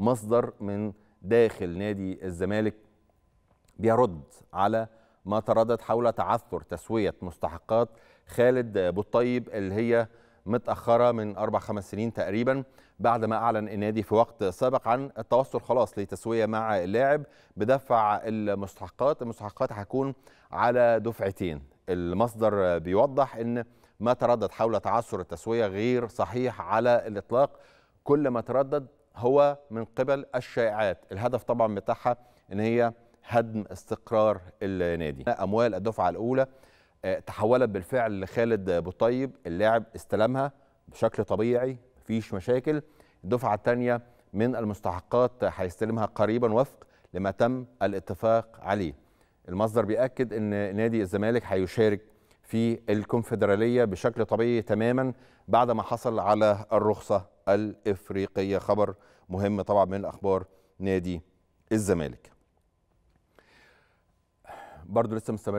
مصدر من داخل نادي الزمالك بيرد على ما تردد حول تعثر تسوية مستحقات خالد بوطيب اللي هي متأخرة من أربع خمس سنين تقريبا بعد ما أعلن النادي في وقت سابق عن التوصل خلاص لتسوية مع اللاعب بدفع المستحقات المستحقات هتكون على دفعتين المصدر بيوضح أن ما تردد حول تعثر التسوية غير صحيح على الإطلاق كل ما تردد هو من قبل الشائعات الهدف طبعا بتاعها ان هي هدم استقرار النادي اموال الدفعه الاولى آه، تحولت بالفعل لخالد بوطيب اللاعب استلمها بشكل طبيعي مفيش مشاكل الدفعه الثانيه من المستحقات هيستلمها قريبا وفق لما تم الاتفاق عليه المصدر بيأكد ان نادي الزمالك هيشارك في الكونفدرالية بشكل طبيعي تماما بعد ما حصل على الرخصة الإفريقية خبر مهم طبعا من أخبار نادي الزمالك برضو لسه مستمرين